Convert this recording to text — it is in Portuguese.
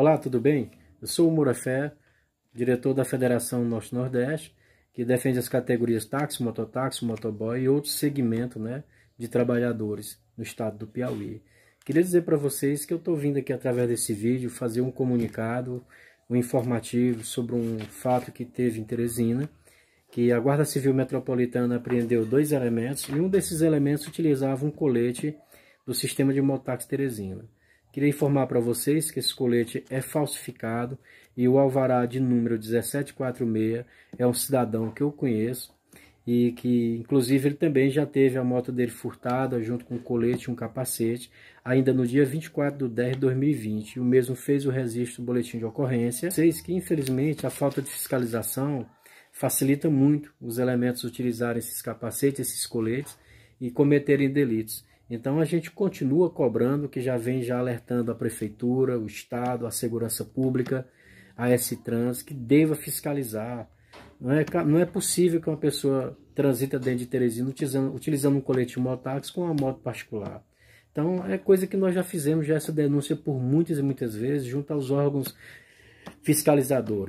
Olá, tudo bem? Eu sou o Murafé, diretor da Federação Norte-Nordeste, que defende as categorias táxi, mototáxi, motoboy e outros segmentos né, de trabalhadores no estado do Piauí. Queria dizer para vocês que eu estou vindo aqui através desse vídeo fazer um comunicado, um informativo sobre um fato que teve em Teresina, que a Guarda Civil Metropolitana apreendeu dois elementos e um desses elementos utilizava um colete do sistema de mototáxi Teresina. Queria informar para vocês que esse colete é falsificado e o alvará de número 1746 é um cidadão que eu conheço e que, inclusive, ele também já teve a moto dele furtada junto com um colete e um capacete, ainda no dia 24 de 10 de 2020. E o mesmo fez o registro do boletim de ocorrência. Vocês que, infelizmente, a falta de fiscalização facilita muito os elementos utilizarem esses capacetes, esses coletes e cometerem delitos. Então a gente continua cobrando, que já vem já alertando a prefeitura, o estado, a segurança pública, a S-Trans, que deva fiscalizar. Não é, não é possível que uma pessoa transita dentro de Teresina utilizando, utilizando um colete mototáxi com uma moto particular. Então é coisa que nós já fizemos já essa denúncia por muitas e muitas vezes junto aos órgãos fiscalizadores.